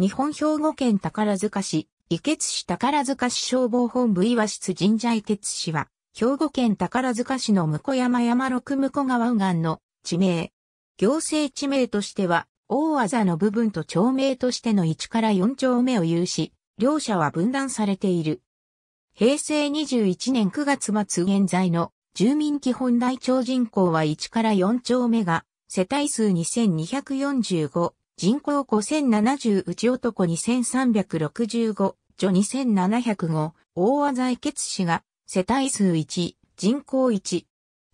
日本兵庫県宝塚市、伊津市宝塚市消防本部岩室神社伊津市は、兵庫県宝塚市の向山山六向川右岸の地名。行政地名としては、大技の部分と町名としての1から4丁目を有し、両者は分断されている。平成21年9月末現在の住民基本台帳人口は1から4丁目が世帯数2245、人口5070内男2365、女2705、大和財決氏が、世帯数1、人口1。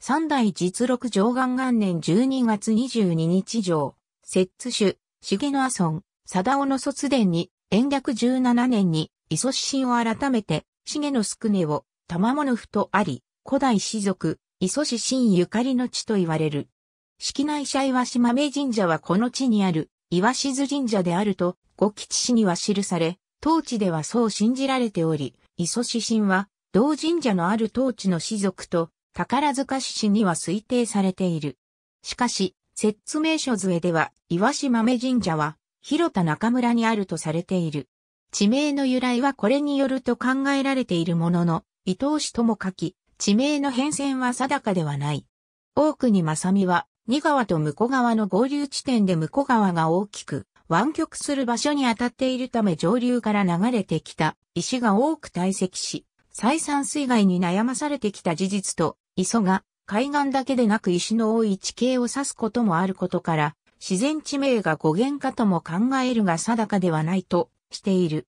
三代実録上元元年12月22日上、摂津主、重野阿村、貞尾の卒伝に、延暦17年に、磯子新を改めて、重野宿根を、玉物府とあり、古代士族、磯子新ゆかりの地と言われる。式内社岩島名神社はこの地にある、岩静神社であると、五吉市には記され、当地ではそう信じられており、磯指針は、同神社のある当地の士族と、宝塚市には推定されている。しかし、説明書図絵では、岩島目神社は、広田中村にあるとされている。地名の由来はこれによると考えられているものの、伊藤氏とも書き、地名の変遷は定かではない。多くに正美は、二川と向川の合流地点で向川が大きく湾曲する場所に当たっているため上流から流れてきた石が多く堆積し、採算水害に悩まされてきた事実と、磯が海岸だけでなく石の多い地形を指すこともあることから、自然地名が語源かとも考えるが定かではないとしている。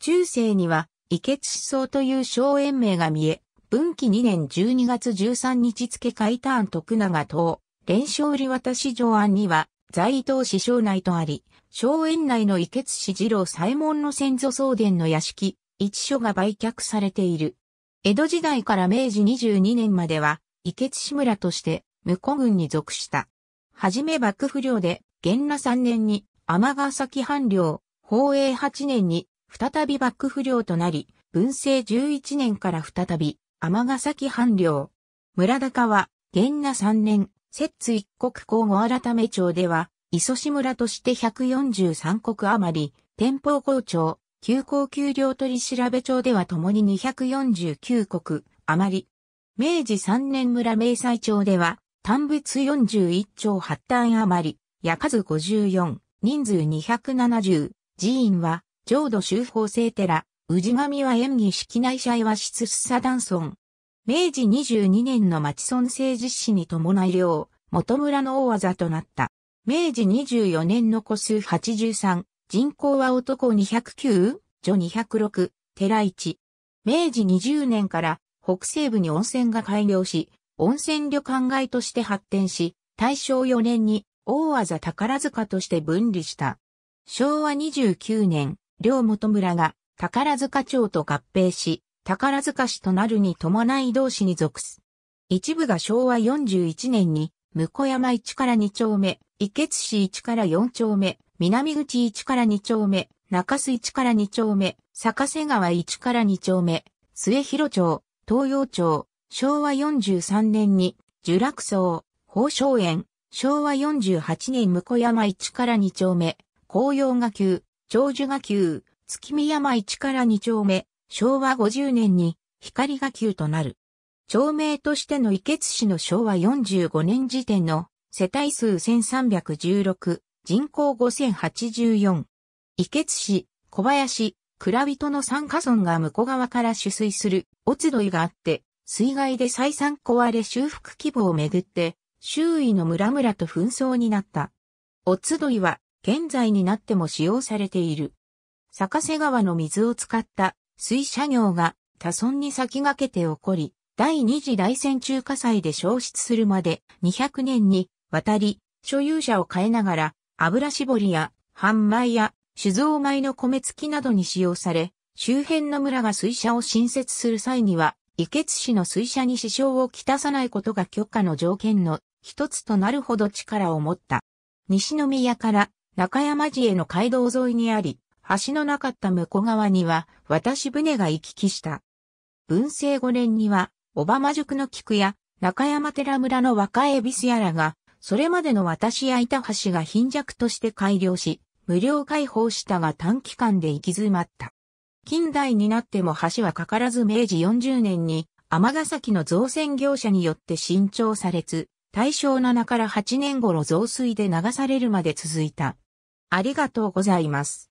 中世には、遺血思想という荘園名が見え、文紀2年12月13日付海ターン徳永島。連勝売渡し上案には、在伊東市省内とあり、省園内の池津市二郎左衛門の先祖宗伝の屋敷、一所が売却されている。江戸時代から明治22年までは、池津市村として、う軍に属した。はじめ幕府領で、元那3年に、天ヶ崎藩領、宝永8年に、再び幕府領となり、文政11年から再び、天ヶ崎藩領。村高は、元那3年、摂津一国公後改め町では、磯志村として143国余り、天保校長、休校給料取調べ町では共に249国余り。明治3年村明細町では、単物41町8単余り、や数54、人数270、寺院は、浄土修法聖寺、氏神は演技式内社は室須佐断村、明治22年の町村政実施に伴い領、元村の大技となった。明治24年の個数83、人口は男209、女206、寺1。明治20年から北西部に温泉が開業し、温泉旅館街として発展し、大正4年に大技宝塚として分離した。昭和29年、両元村が宝塚町と合併し、宝塚市となるに伴い同市に属す。一部が昭和41年に、向山一から2丁目、池津市一から4丁目、南口一から2丁目、中洲一から2丁目、坂瀬川一から2丁目、末広町、東洋町、昭和43年に、樹落荘、宝生園、昭和48年向山一から2丁目、紅葉が急、長寿が急、月見山一から2丁目、昭和50年に光が球となる。町名としての池津市の昭和45年時点の世帯数1316、人口5084。池津市、小林、倉人の三家村が向こう側から取水する、おつどいがあって、水害で再三壊れ修復規模をめぐって、周囲の村々と紛争になった。おつどいは、現在になっても使用されている。坂瀬川の水を使った水車業が多村に先駆けて起こり、第二次大戦中火災で消失するまで200年にわたり所有者を変えながら油絞りや販売や酒造米の米付きなどに使用され、周辺の村が水車を新設する際には、輸血市の水車に支障をきたさないことが許可の条件の一つとなるほど力を持った。西宮から中山寺への街道沿いにあり、橋のなかった向こう側には、私船が行き来した。文政5年には、小浜塾の菊や、中山寺村の若恵比寿やらが、それまでの私や板橋が貧弱として改良し、無料開放したが短期間で行き詰まった。近代になっても橋はかからず明治40年に、尼崎の造船業者によって新調されず、大正7から8年頃増水で流されるまで続いた。ありがとうございます。